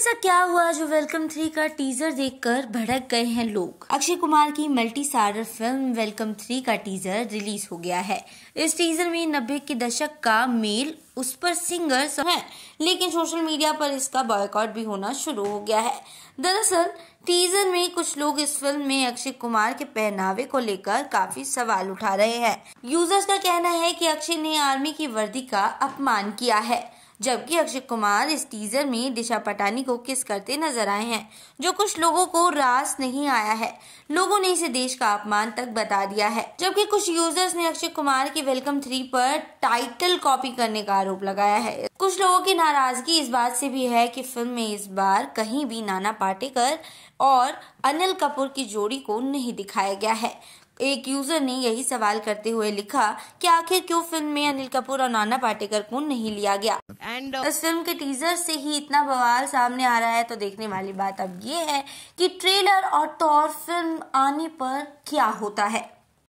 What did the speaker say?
ऐसा क्या हुआ जो वेलकम थ्री का टीजर देखकर भड़क गए हैं लोग अक्षय कुमार की multi starrer film Welcome three का टीजर रिलीज हो गया है इस टीजर में नब्बे के दशक का मेल उस पर सिंगर है लेकिन सोशल मीडिया पर इसका बॉयकॉट भी होना शुरू हो गया है दरअसल टीजर में कुछ लोग इस फिल्म में अक्षय कुमार के पहनावे को लेकर काफी सवाल उठा रहे हैं यूजर्स का कहना है कि अक्षय ने आर्मी की वर्दी का अपमान किया है जबकि अक्षय कुमार इस टीजर में दिशा पटानी को किस करते नजर आए हैं जो कुछ लोगों को रास नहीं आया है लोगों ने इसे देश का अपमान तक बता दिया है जबकि कुछ यूजर्स ने अक्षय कुमार की वेलकम थ्री पर टाइटल कॉपी करने का आरोप लगाया है कुछ लोगों की नाराजगी इस बात से भी है कि फिल्म में इस बार कहीं भी नाना पाटेकर और अनिल कपूर की जोड़ी को नहीं दिखाया गया है एक यूजर ने यही सवाल करते हुए लिखा कि आखिर क्यों फिल्म में अनिल कपूर और नाना पाटेकर को नहीं लिया गया एंड इस फिल्म के टीजर से ही इतना बवाल सामने आ रहा है तो देखने वाली बात अब ये है कि ट्रेलर और तौर फिल्म आने पर क्या होता है